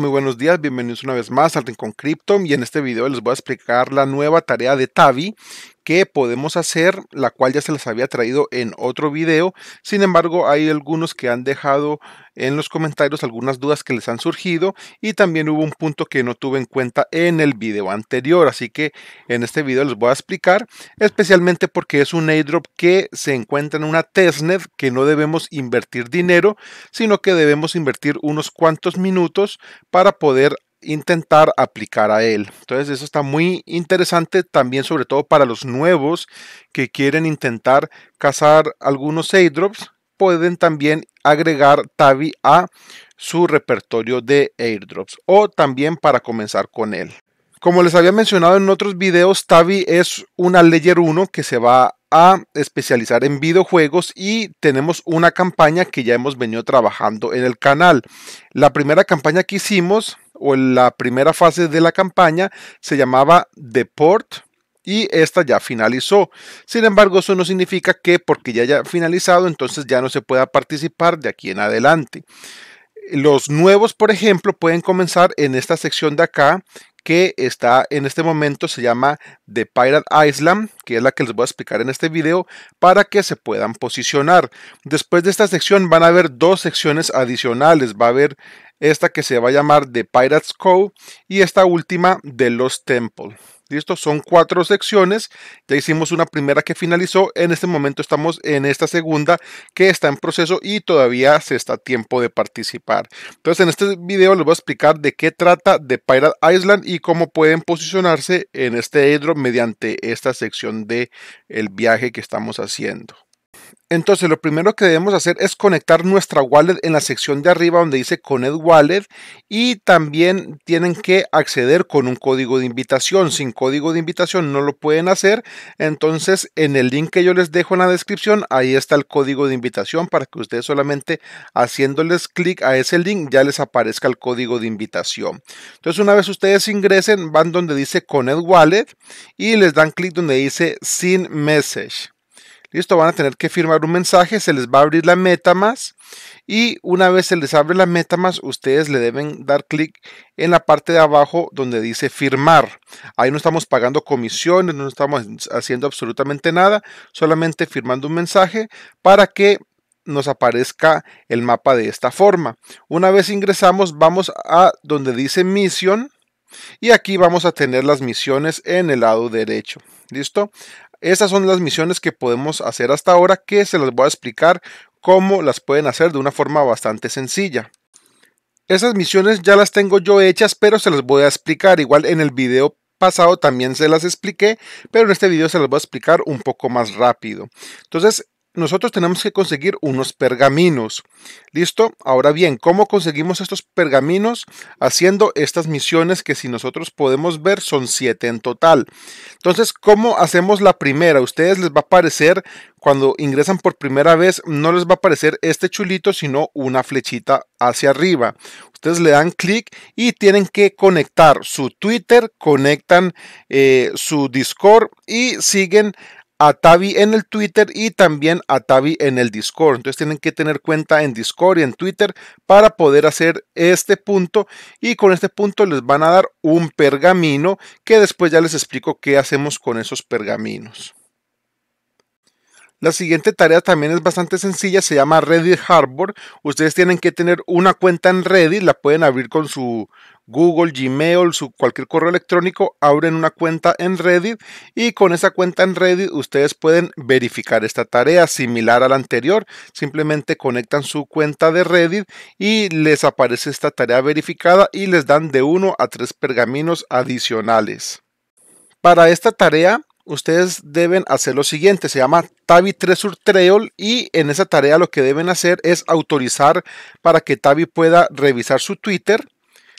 muy buenos días, bienvenidos una vez más al Rincón Crypto y en este video les voy a explicar la nueva tarea de Tavi ¿Qué podemos hacer, la cual ya se las había traído en otro video. Sin embargo, hay algunos que han dejado en los comentarios algunas dudas que les han surgido y también hubo un punto que no tuve en cuenta en el video anterior. Así que en este video les voy a explicar, especialmente porque es un airdrop que se encuentra en una testnet que no debemos invertir dinero, sino que debemos invertir unos cuantos minutos para poder intentar aplicar a él. Entonces eso está muy interesante también sobre todo para los nuevos que quieren intentar cazar algunos airdrops. Pueden también agregar Tavi a su repertorio de airdrops o también para comenzar con él. Como les había mencionado en otros videos, Tavi es una Layer 1 que se va a especializar en videojuegos y tenemos una campaña que ya hemos venido trabajando en el canal. La primera campaña que hicimos o la primera fase de la campaña se llamaba Deport y esta ya finalizó. Sin embargo, eso no significa que porque ya haya finalizado, entonces ya no se pueda participar de aquí en adelante. Los nuevos, por ejemplo, pueden comenzar en esta sección de acá que está en este momento se llama The Pirate Island, que es la que les voy a explicar en este video para que se puedan posicionar. Después de esta sección van a haber dos secciones adicionales, va a haber esta que se va a llamar The Pirates Cove y esta última de Los Temple. ¿Listo? Son cuatro secciones. Ya hicimos una primera que finalizó. En este momento estamos en esta segunda que está en proceso y todavía se está a tiempo de participar. Entonces, en este video les voy a explicar de qué trata de Pirate Island y cómo pueden posicionarse en este airdrop mediante esta sección del el viaje que estamos haciendo. Entonces lo primero que debemos hacer es conectar nuestra wallet en la sección de arriba donde dice Connect Wallet y también tienen que acceder con un código de invitación. Sin código de invitación no lo pueden hacer. Entonces en el link que yo les dejo en la descripción ahí está el código de invitación para que ustedes solamente haciéndoles clic a ese link ya les aparezca el código de invitación. Entonces una vez ustedes ingresen van donde dice Connect Wallet y les dan clic donde dice Sin Message. Listo, van a tener que firmar un mensaje, se les va a abrir la MetaMask y una vez se les abre la MetaMask, ustedes le deben dar clic en la parte de abajo donde dice firmar. Ahí no estamos pagando comisiones, no estamos haciendo absolutamente nada, solamente firmando un mensaje para que nos aparezca el mapa de esta forma. Una vez ingresamos, vamos a donde dice misión Y aquí vamos a tener las misiones en el lado derecho. ¿Listo? Estas son las misiones que podemos hacer hasta ahora que se las voy a explicar cómo las pueden hacer de una forma bastante sencilla. Esas misiones ya las tengo yo hechas, pero se las voy a explicar. Igual en el video pasado también se las expliqué, pero en este video se las voy a explicar un poco más rápido. Entonces, nosotros tenemos que conseguir unos pergaminos. ¿Listo? Ahora bien, ¿cómo conseguimos estos pergaminos? Haciendo estas misiones que si nosotros podemos ver son siete en total. Entonces, ¿cómo hacemos la primera? Ustedes les va a aparecer cuando ingresan por primera vez, no les va a aparecer este chulito, sino una flechita hacia arriba. Ustedes le dan clic y tienen que conectar su Twitter, conectan eh, su Discord y siguen a Tavi en el Twitter y también a Tavi en el Discord. Entonces tienen que tener cuenta en Discord y en Twitter para poder hacer este punto y con este punto les van a dar un pergamino que después ya les explico qué hacemos con esos pergaminos. La siguiente tarea también es bastante sencilla, se llama Reddit Harbor. Ustedes tienen que tener una cuenta en Reddit, la pueden abrir con su Google, Gmail, su cualquier correo electrónico, abren una cuenta en Reddit y con esa cuenta en Reddit ustedes pueden verificar esta tarea similar a la anterior. Simplemente conectan su cuenta de Reddit y les aparece esta tarea verificada y les dan de uno a tres pergaminos adicionales. Para esta tarea ustedes deben hacer lo siguiente, se llama Tabi 3 Trail y en esa tarea lo que deben hacer es autorizar para que Tabi pueda revisar su Twitter.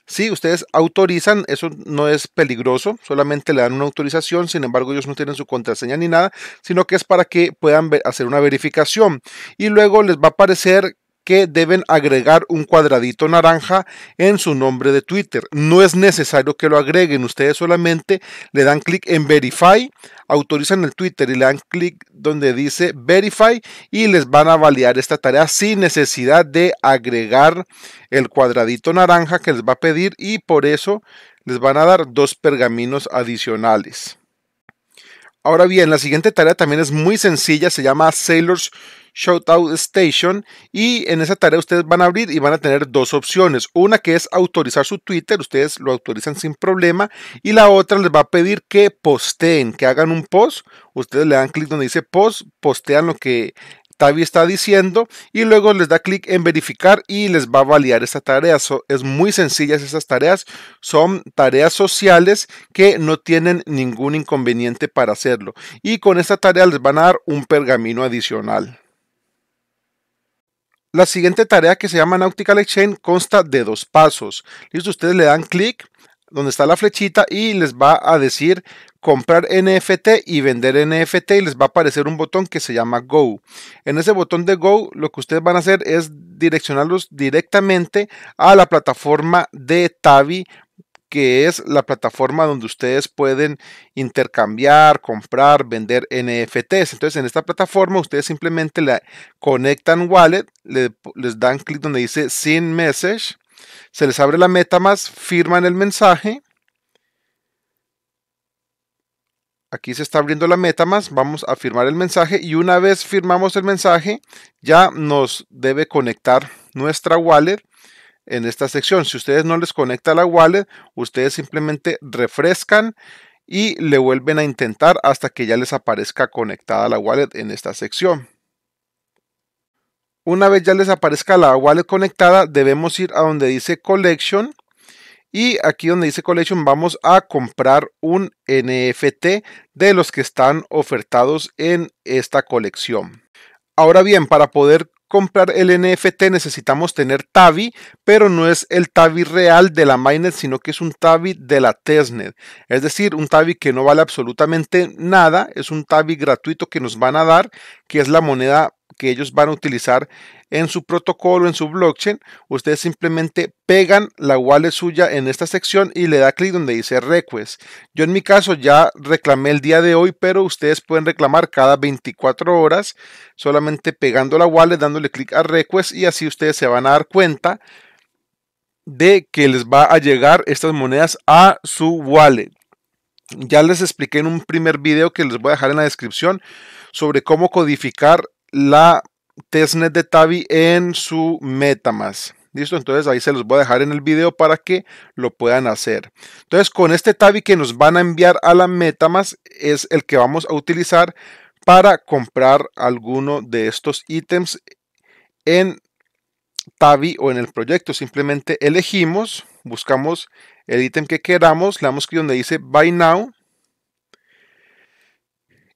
Si ustedes autorizan, eso no es peligroso, solamente le dan una autorización, sin embargo ellos no tienen su contraseña ni nada, sino que es para que puedan hacer una verificación. Y luego les va a aparecer que deben agregar un cuadradito naranja en su nombre de Twitter. No es necesario que lo agreguen, ustedes solamente le dan clic en verify, autorizan el Twitter y le dan clic donde dice verify y les van a validar esta tarea sin necesidad de agregar el cuadradito naranja que les va a pedir y por eso les van a dar dos pergaminos adicionales. Ahora bien, la siguiente tarea también es muy sencilla, se llama Sailor's Shoutout Station y en esa tarea ustedes van a abrir y van a tener dos opciones. Una que es autorizar su Twitter, ustedes lo autorizan sin problema y la otra les va a pedir que posteen, que hagan un post. Ustedes le dan clic donde dice post, postean lo que Tavi está diciendo y luego les da clic en verificar y les va a validar esta tarea. es muy sencilla esas tareas. Son tareas sociales que no tienen ningún inconveniente para hacerlo. Y con esta tarea les van a dar un pergamino adicional. La siguiente tarea que se llama Nautical Exchange consta de dos pasos. Listo, ustedes le dan clic donde está la flechita y les va a decir comprar NFT y vender NFT y les va a aparecer un botón que se llama Go. En ese botón de Go lo que ustedes van a hacer es direccionarlos directamente a la plataforma de Tavi que es la plataforma donde ustedes pueden intercambiar, comprar, vender NFTs. Entonces, en esta plataforma, ustedes simplemente la conectan wallet, les dan clic donde dice Send Message, se les abre la MetaMask, firman el mensaje Aquí se está abriendo la MetaMask, vamos a firmar el mensaje y una vez firmamos el mensaje ya nos debe conectar nuestra wallet en esta sección. Si ustedes no les conecta la wallet, ustedes simplemente refrescan y le vuelven a intentar hasta que ya les aparezca conectada la wallet en esta sección. Una vez ya les aparezca la wallet conectada, debemos ir a donde dice Collection y aquí donde dice Collection vamos a comprar un NFT de los que están ofertados en esta colección. Ahora bien, para poder comprar el NFT necesitamos tener TAVI, pero no es el TAVI real de la Mainnet, sino que es un TAVI de la TESNET. Es decir, un TAVI que no vale absolutamente nada, es un TAVI gratuito que nos van a dar, que es la moneda que ellos van a utilizar en su protocolo, en su blockchain, ustedes simplemente pegan la wallet suya en esta sección y le da clic donde dice request. Yo en mi caso ya reclamé el día de hoy, pero ustedes pueden reclamar cada 24 horas solamente pegando la wallet, dándole clic a request y así ustedes se van a dar cuenta de que les va a llegar estas monedas a su wallet. Ya les expliqué en un primer video que les voy a dejar en la descripción sobre cómo codificar la testnet de tabi en su Metamask. ¿Listo? Entonces ahí se los voy a dejar en el video para que lo puedan hacer. Entonces con este tabi que nos van a enviar a la Metamask es el que vamos a utilizar para comprar alguno de estos ítems en tabi o en el proyecto. Simplemente elegimos, buscamos el ítem que queramos, le damos clic donde dice Buy Now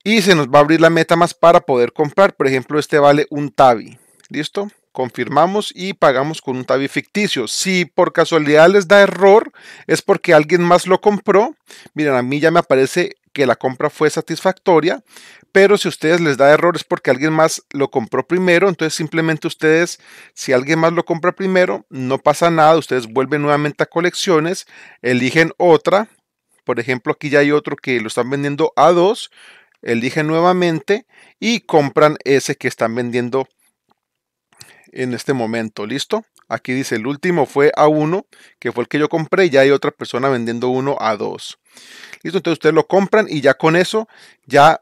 y se nos va a abrir la meta más para poder comprar. Por ejemplo, este vale un TABI. ¿Listo? Confirmamos y pagamos con un TABI ficticio. Si por casualidad les da error, es porque alguien más lo compró. Miren, a mí ya me aparece que la compra fue satisfactoria, pero si a ustedes les da error es porque alguien más lo compró primero, entonces simplemente ustedes, si alguien más lo compra primero, no pasa nada, ustedes vuelven nuevamente a colecciones, eligen otra, por ejemplo aquí ya hay otro que lo están vendiendo a dos eligen nuevamente y compran ese que están vendiendo en este momento. ¿Listo? Aquí dice el último fue a uno, que fue el que yo compré, ya hay otra persona vendiendo uno a dos. Listo, entonces ustedes lo compran y ya con eso ya,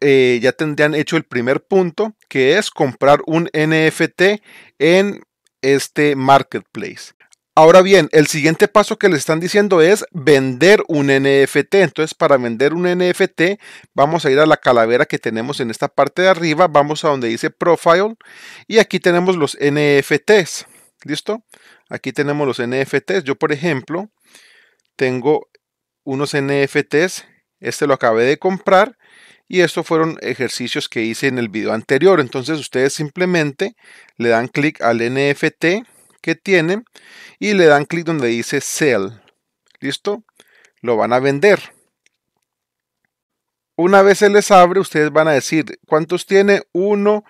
eh, ya tendrían hecho el primer punto, que es comprar un NFT en este marketplace. Ahora bien, el siguiente paso que le están diciendo es vender un NFT. Entonces, para vender un NFT, vamos a ir a la calavera que tenemos en esta parte de arriba. Vamos a donde dice Profile. Y aquí tenemos los NFTs. ¿Listo? Aquí tenemos los NFTs. Yo, por ejemplo, tengo unos NFTs. Este lo acabé de comprar. Y estos fueron ejercicios que hice en el video anterior. Entonces, ustedes simplemente le dan clic al NFT que tiene, y le dan clic donde dice sell. ¿Listo? Lo van a vender. Una vez se les abre, ustedes van a decir cuántos tiene, uno,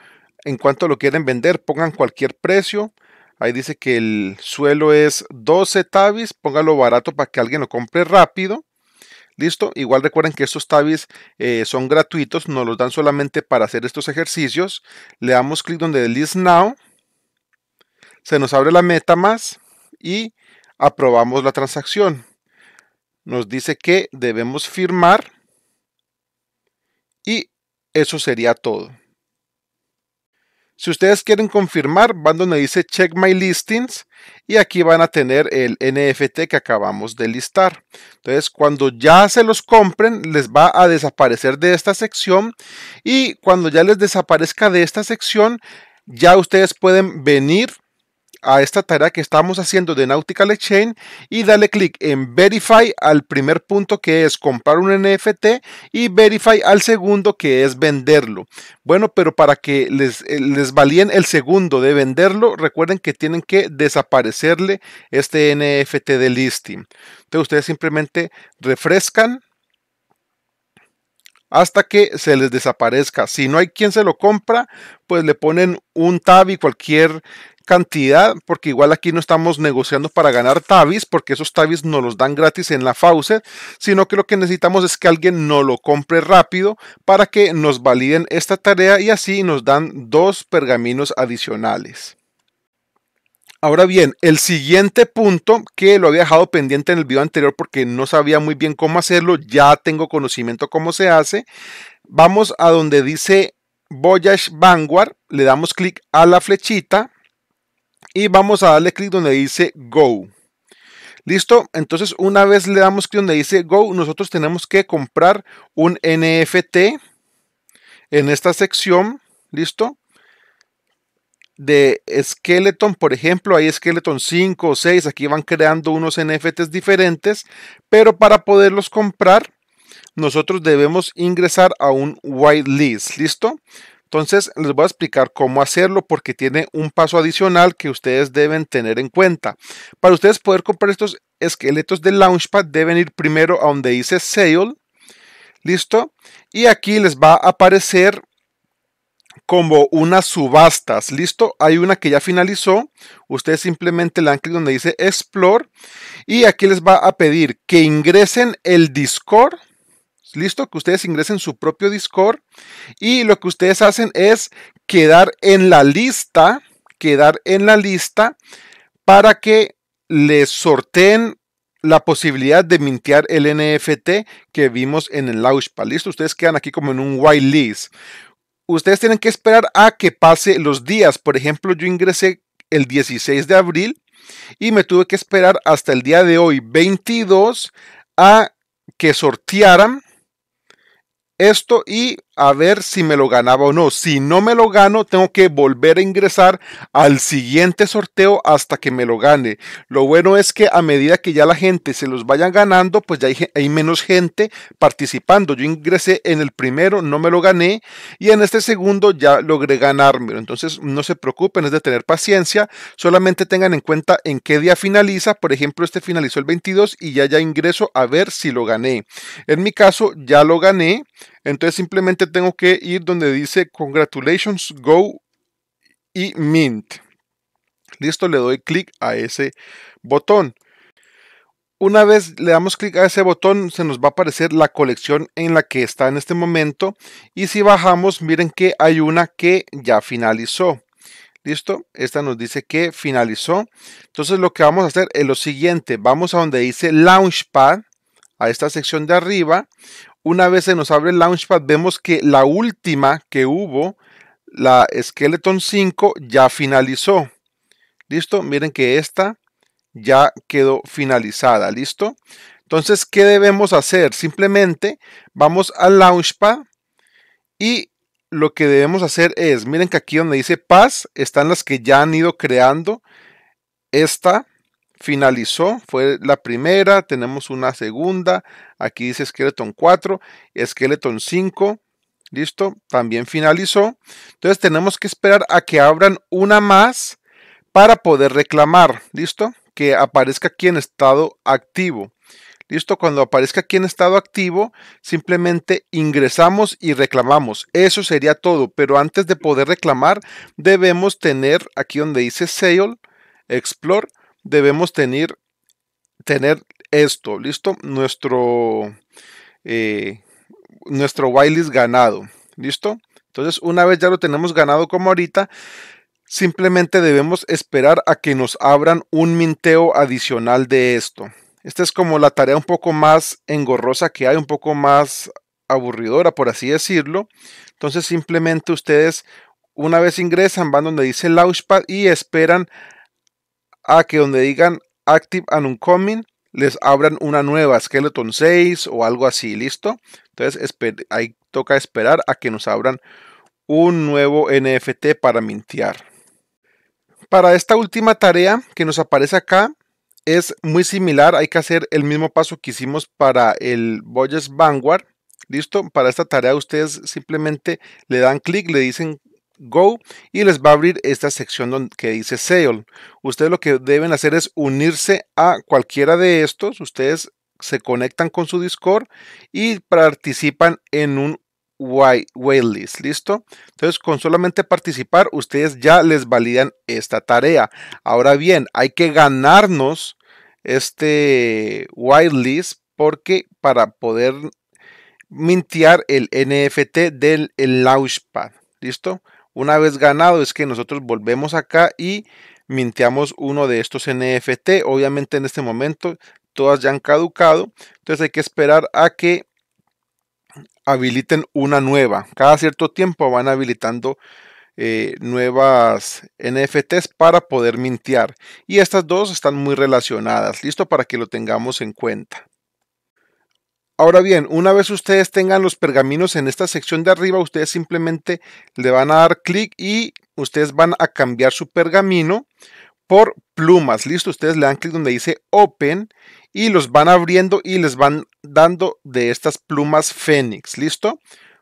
en cuánto lo quieren vender, pongan cualquier precio. Ahí dice que el suelo es 12 tabis, póngalo barato para que alguien lo compre rápido. ¿Listo? Igual recuerden que estos tabis eh, son gratuitos, nos los dan solamente para hacer estos ejercicios. Le damos clic donde list now se nos abre la meta más y aprobamos la transacción. Nos dice que debemos firmar y eso sería todo. Si ustedes quieren confirmar, van donde dice Check My Listings y aquí van a tener el NFT que acabamos de listar. Entonces, cuando ya se los compren, les va a desaparecer de esta sección y cuando ya les desaparezca de esta sección, ya ustedes pueden venir a esta tarea que estamos haciendo de Nautical Exchange y dale clic en Verify al primer punto que es comprar un NFT y Verify al segundo que es venderlo. Bueno, pero para que les, eh, les valíen el segundo de venderlo, recuerden que tienen que desaparecerle este NFT de listing. Entonces ustedes simplemente refrescan hasta que se les desaparezca. Si no hay quien se lo compra, pues le ponen un tab y cualquier cantidad, porque igual aquí no estamos negociando para ganar Tavis, porque esos Tavis no los dan gratis en la Faucet, sino que lo que necesitamos es que alguien nos lo compre rápido para que nos validen esta tarea y así nos dan dos pergaminos adicionales. Ahora bien, el siguiente punto que lo había dejado pendiente en el video anterior porque no sabía muy bien cómo hacerlo, ya tengo conocimiento cómo se hace. Vamos a donde dice Voyage Vanguard, le damos clic a la flechita y vamos a darle clic donde dice Go. Listo, entonces una vez le damos clic donde dice Go, nosotros tenemos que comprar un NFT en esta sección. Listo, de Skeleton, por ejemplo, hay Skeleton 5 o 6, aquí van creando unos NFTs diferentes, pero para poderlos comprar, nosotros debemos ingresar a un whitelist, ¿listo? Entonces les voy a explicar cómo hacerlo porque tiene un paso adicional que ustedes deben tener en cuenta. Para ustedes poder comprar estos esqueletos de Launchpad deben ir primero a donde dice Sale. ¿Listo? Y aquí les va a aparecer como unas subastas. ¿Listo? Hay una que ya finalizó. Ustedes simplemente le dan clic donde dice Explore. Y aquí les va a pedir que ingresen el Discord Listo, que ustedes ingresen su propio Discord y lo que ustedes hacen es quedar en la lista, quedar en la lista para que les sorteen la posibilidad de mintear el NFT que vimos en el Launchpad. Listo, ustedes quedan aquí como en un whitelist. Ustedes tienen que esperar a que pase los días. Por ejemplo, yo ingresé el 16 de abril y me tuve que esperar hasta el día de hoy, 22, a que sortearan esto y a ver si me lo ganaba o no. Si no me lo gano, tengo que volver a ingresar al siguiente sorteo hasta que me lo gane. Lo bueno es que a medida que ya la gente se los vaya ganando, pues ya hay, menos gente participando. Yo ingresé en el primero, no me lo gané y en este segundo ya logré ganármelo. Entonces no se preocupen, es de tener paciencia. Solamente tengan en cuenta en qué día finaliza. Por ejemplo, este finalizó el 22 y ya ya ingreso a ver si lo gané. En mi caso ya lo gané. Entonces simplemente tengo que ir donde dice congratulations, go y mint. Listo, le doy clic a ese botón. Una vez le damos clic a ese botón, se nos va a aparecer la colección en la que está en este momento. Y si bajamos, miren que hay una que ya finalizó. ¿Listo? Esta nos dice que finalizó. Entonces lo que vamos a hacer es lo siguiente. Vamos a donde dice Launchpad, a esta sección de arriba. Una vez se nos abre el Launchpad, vemos que la última que hubo, la Skeleton 5, ya finalizó. ¿Listo? Miren que esta ya quedó finalizada. ¿Listo? Entonces, ¿qué debemos hacer? Simplemente vamos al Launchpad y lo que debemos hacer es, miren que aquí donde dice Paz, están las que ya han ido creando esta finalizó, fue la primera, tenemos una segunda, aquí dice Skeleton 4, Skeleton 5, listo, también finalizó. Entonces tenemos que esperar a que abran una más para poder reclamar, listo, que aparezca aquí en estado activo. Listo, cuando aparezca aquí en estado activo, simplemente ingresamos y reclamamos. Eso sería todo, pero antes de poder reclamar, debemos tener aquí donde dice Sale, Explore, debemos tener, tener esto, ¿listo? Nuestro, eh, nuestro whitelist ganado, ¿listo? Entonces, una vez ya lo tenemos ganado como ahorita, simplemente debemos esperar a que nos abran un minteo adicional de esto. Esta es como la tarea un poco más engorrosa que hay, un poco más aburridora, por así decirlo. Entonces, simplemente ustedes, una vez ingresan, van donde dice Launchpad y esperan a que donde digan Active and Uncoming les abran una nueva, Skeleton 6 o algo así, ¿listo? Entonces ahí toca esperar a que nos abran un nuevo NFT para mintear. Para esta última tarea que nos aparece acá, es muy similar, hay que hacer el mismo paso que hicimos para el Voyage Vanguard. ¿Listo? Para esta tarea ustedes simplemente le dan clic, le dicen Go y les va a abrir esta sección que dice Sale. Ustedes lo que deben hacer es unirse a cualquiera de estos. Ustedes se conectan con su Discord y participan en un waitlist, ¿listo? Entonces, con solamente participar, ustedes ya les validan esta tarea. Ahora bien, hay que ganarnos este list porque para poder mintear el NFT del Launchpad, ¿listo? Una vez ganado es que nosotros volvemos acá y minteamos uno de estos NFT. Obviamente en este momento todas ya han caducado. Entonces hay que esperar a que habiliten una nueva. Cada cierto tiempo van habilitando eh, nuevas NFTs para poder mintear. Y estas dos están muy relacionadas. Listo para que lo tengamos en cuenta. Ahora bien, una vez ustedes tengan los pergaminos en esta sección de arriba, ustedes simplemente le van a dar clic y ustedes van a cambiar su pergamino por plumas. Listo, ustedes le dan clic donde dice Open y los van abriendo y les van dando de estas plumas Fénix. Listo,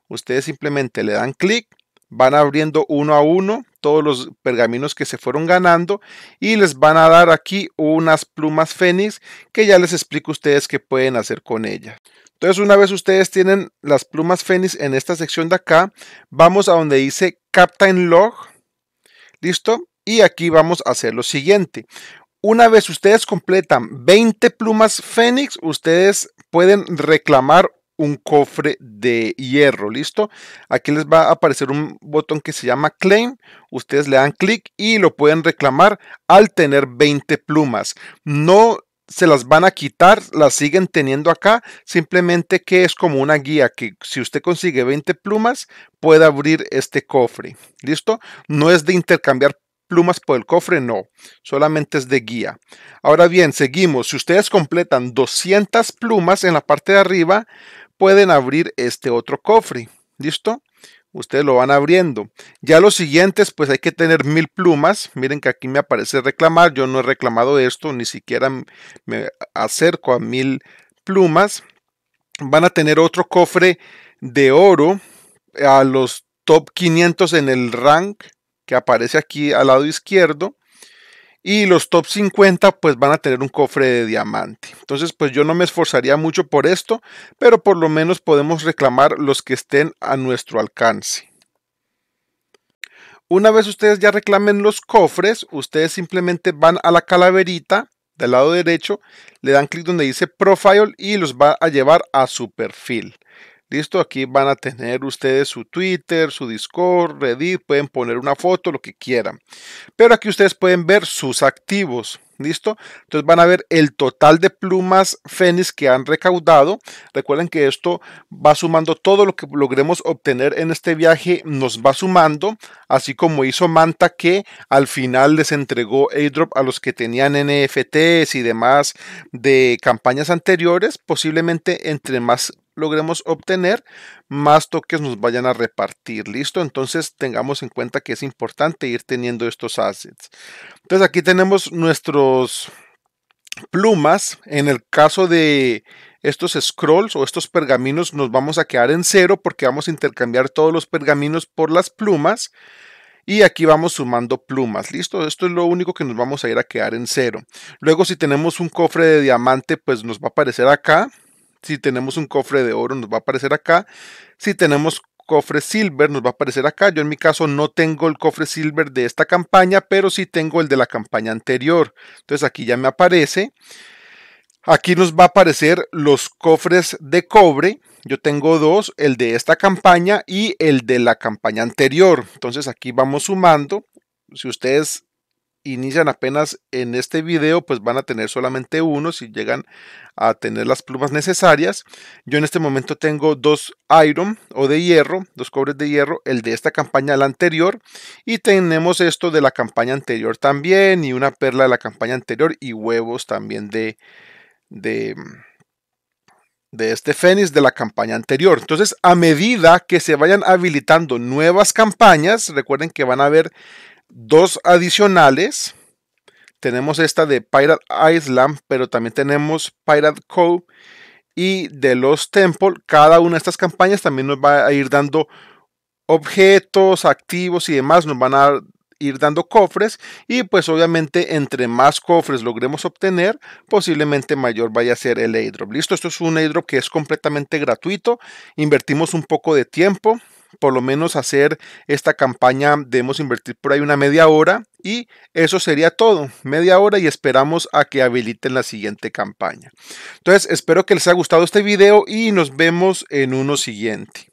ustedes simplemente le dan clic, van abriendo uno a uno todos los pergaminos que se fueron ganando y les van a dar aquí unas plumas fénix que ya les explico ustedes qué pueden hacer con ellas. Entonces, una vez ustedes tienen las plumas Fénix en esta sección de acá, vamos a donde dice Captain Log. ¿Listo? Y aquí vamos a hacer lo siguiente. Una vez ustedes completan 20 plumas Fénix, ustedes pueden reclamar un cofre de hierro, ¿listo? Aquí les va a aparecer un botón que se llama Claim. Ustedes le dan clic y lo pueden reclamar al tener 20 plumas. No se las van a quitar, las siguen teniendo acá, simplemente que es como una guía que si usted consigue 20 plumas, puede abrir este cofre. ¿Listo? No es de intercambiar plumas por el cofre, no, solamente es de guía. Ahora bien, seguimos. Si ustedes completan 200 plumas en la parte de arriba, pueden abrir este otro cofre. ¿Listo? ustedes lo van abriendo. Ya los siguientes, pues hay que tener mil plumas. Miren que aquí me aparece reclamar. Yo no he reclamado esto, ni siquiera me acerco a mil plumas. Van a tener otro cofre de oro a los top 500 en el rank que aparece aquí al lado izquierdo y los top 50 pues van a tener un cofre de diamante. Entonces pues yo no me esforzaría mucho por esto, pero por lo menos podemos reclamar los que estén a nuestro alcance. Una vez ustedes ya reclamen los cofres, ustedes simplemente van a la calaverita del lado derecho, le dan clic donde dice Profile y los va a llevar a su perfil. Listo, aquí van a tener ustedes su Twitter, su Discord, Reddit, pueden poner una foto, lo que quieran. Pero aquí ustedes pueden ver sus activos. ¿Listo? Entonces van a ver el total de plumas Fénix que han recaudado. Recuerden que esto va sumando todo lo que logremos obtener en este viaje, nos va sumando, así como hizo Manta que al final les entregó airdrop a los que tenían NFTs y demás de campañas anteriores. Posiblemente entre más logremos obtener, más toques nos vayan a repartir. ¿Listo? Entonces tengamos en cuenta que es importante ir teniendo estos assets. Entonces aquí tenemos nuestros plumas. En el caso de estos scrolls o estos pergaminos nos vamos a quedar en cero porque vamos a intercambiar todos los pergaminos por las plumas. Y aquí vamos sumando plumas, ¿listo? Esto es lo único que nos vamos a ir a quedar en cero. Luego si tenemos un cofre de diamante, pues nos va a aparecer acá si tenemos un cofre de oro nos va a aparecer acá. Si tenemos cofre silver nos va a aparecer acá. Yo en mi caso no tengo el cofre silver de esta campaña, pero sí tengo el de la campaña anterior. Entonces aquí ya me aparece. Aquí nos va a aparecer los cofres de cobre. Yo tengo dos, el de esta campaña y el de la campaña anterior. Entonces aquí vamos sumando. Si ustedes inician apenas en este video, pues van a tener solamente uno si llegan a tener las plumas necesarias. Yo en este momento tengo dos iron o de hierro, dos cobres de hierro, el de esta campaña, la anterior, y tenemos esto de la campaña anterior también, y una perla de la campaña anterior, y huevos también de... de de este Fénix de la campaña anterior. Entonces, a medida que se vayan habilitando nuevas campañas, recuerden que van a haber Dos adicionales. Tenemos esta de Pirate Island, pero también tenemos Pirate Cove y de los Temple. Cada una de estas campañas también nos va a ir dando objetos, activos y demás. Nos van a ir dando cofres y pues obviamente entre más cofres logremos obtener posiblemente mayor vaya a ser el airdrop listo esto es un airdrop que es completamente gratuito invertimos un poco de tiempo por lo menos hacer esta campaña debemos invertir por ahí una media hora y eso sería todo, media hora y esperamos a que habiliten la siguiente campaña. Entonces espero que les haya gustado este video y nos vemos en uno siguiente.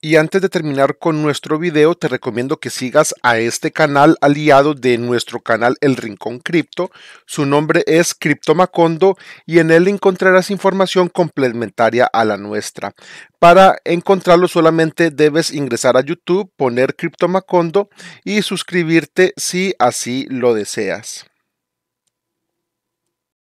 Y antes de terminar con nuestro video, te recomiendo que sigas a este canal aliado de nuestro canal El Rincón Cripto. Su nombre es Criptomacondo y en él encontrarás información complementaria a la nuestra. Para encontrarlo solamente debes ingresar a YouTube, poner Criptomacondo y suscribirte si así lo deseas.